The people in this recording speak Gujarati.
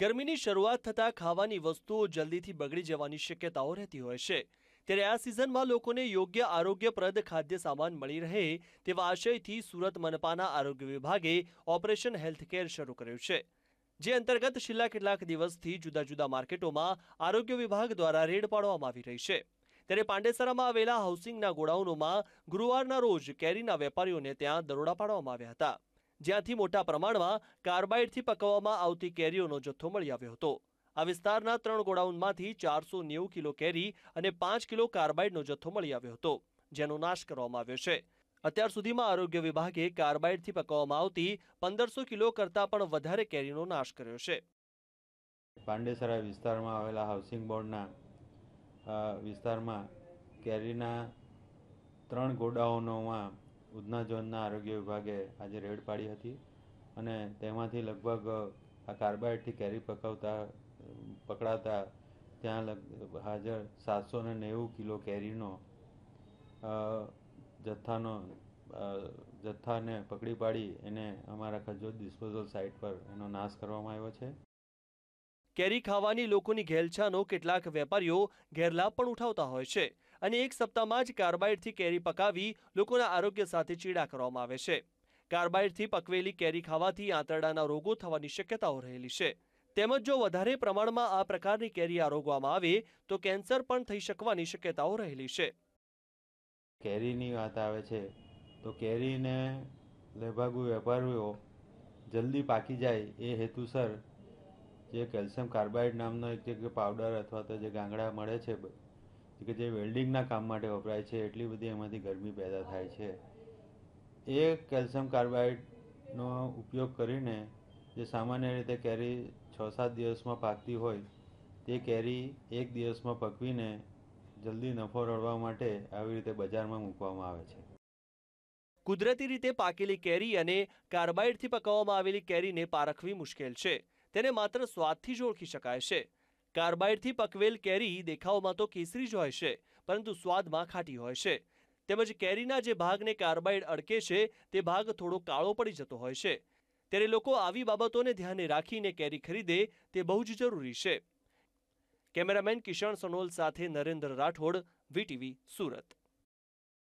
ગરમીની શરૂઆત થતાં ખાવાની વસ્તુઓ જલ્દીથી બગડી જવાની શક્યતાઓ રહેતી હોય છે ત્યારે આ સિઝનમાં લોકોને યોગ્ય આરોગ્યપ્રદ ખાદ્ય સામાન મળી રહે તેવા આશયથી સુરત મનપાના આરોગ્ય વિભાગે ઓપરેશન હેલ્થ કેર શરૂ કર્યું છે જે અંતર્ગત છેલ્લા કેટલાક દિવસથી જુદા જુદા માર્કેટોમાં આરોગ્ય વિભાગ દ્વારા રેડ પાડવામાં આવી રહી છે ત્યારે પાંડેસરામાં આવેલા હાઉસિંગના ગોડાઉનોમાં ગુરુવારના રોજ કેરીના વેપારીઓને ત્યાં દરોડા પાડવામાં આવ્યા હતા જ્યાંથી મોટા પ્રમાણમાં કાર્બાઇડથી પકવવામાં આવતી કેરીઓનો જથ્થો મળી આવ્યો હતો આ વિસ્તારના ત્રણ ગોડાઉનમાંથી ચારસો નેવું કિલો કેરી અને પાંચ કિલો કાર્બાઇડનો જથ્થો મળી આવ્યો હતો જેનો નાશ કરવામાં આવ્યો છે અત્યાર સુધીમાં આરોગ્ય વિભાગે કાર્બાઇડથી પકવવામાં આવતી પંદરસો કિલો કરતાં પણ વધારે કેરીનો નાશ કર્યો છે પાંડેસરા વિસ્તારમાં આવેલા હાઉસિંગ બોર્ડના વિસ્તારમાં કેરીના ત્રણ ગોડાઉનોમાં ઉધના ઝોનના આરોગ્ય વિભાગે આજે રેડ પાડી હતી અને તેમાંથી લગભગ આ કાર્બાઇડથી કેરી પકવતા પકડાતા ત્યાં લગ હાજર સાતસો ને નેવું કિલો કેરીનો જથ્થાનો જથ્થાને પકડી પાડી એને અમારા ખજોદ ડિસ્પોઝલ સાઇટ પર એનો નાશ કરવામાં આવ્યો છે કેરી ખાવાની લોકોની ઘેલછાનો કેટલાક વેપારીઓ ગેરલાભ પણ ઉઠાવતા હોય છે અને એક સપ્તાહમાં જ કાર્બાઇડથી કેરી પકાવી લોકોના આરોગ્ય સાથે ચીડા કરવામાં આવે છે કાર્બાઇડથી પકવેલી કેરી ખાવાથી આંતરડાના રોગો થવાની શક્યતાઓ રહેલી છે તેમજ જો વધારે પ્રમાણમાં આ પ્રકારની કેરી આરોગવામાં આવે તો કેન્સર પણ થઈ શકવાની શક્યતાઓ રહેલી છે કેરીની વાત આવે છે તો કેરીને લેભાગુ વેપારીઓ જલ્દી પાકી જાય એ હેતુસર જે કેલ્શિયમ કાર્બાઇડ નામનો એક જે પાવડર અથવા તો જે ગાંગડા મળે છે કે જે વેલ્ડિંગના કામ માટે વપરાય છે એટલી બધી એમાંથી ગરમી પેદા થાય છે એ કેલ્શિયમ કાર્બાઇડનો ઉપયોગ કરીને જે સામાન્ય રીતે કેરી છ સાત દિવસમાં પાકતી હોય તે કેરી એક દિવસમાં પકવીને જલ્દી નફો રળવા માટે આવી રીતે બજારમાં મૂકવામાં આવે છે કુદરતી રીતે પાકેલી કેરી અને કાર્બાઇડથી પકવવામાં આવેલી કેરીને પારખવી મુશ્કેલ છે તેને માત્ર સ્વાદથી જ ઓળખી શકાય છે કાર્બાઇડથી પકવેલ કેરી દેખાવમાં તો કેસરી જ હોય છે પરંતુ સ્વાદમાં ખાટી હોય છે તેમજ કેરીના જે ભાગને કાર્બાઇડ અડકે છે તે ભાગ થોડો કાળો પડી જતો હોય છે ત્યારે લોકો આવી બાબતોને ધ્યાને રાખીને કેરી ખરીદે તે બહુ જ જરૂરી છે કેમેરામેન કિશન સનોલ સાથે નરેન્દ્ર રાઠોડ વીટીવી સુરત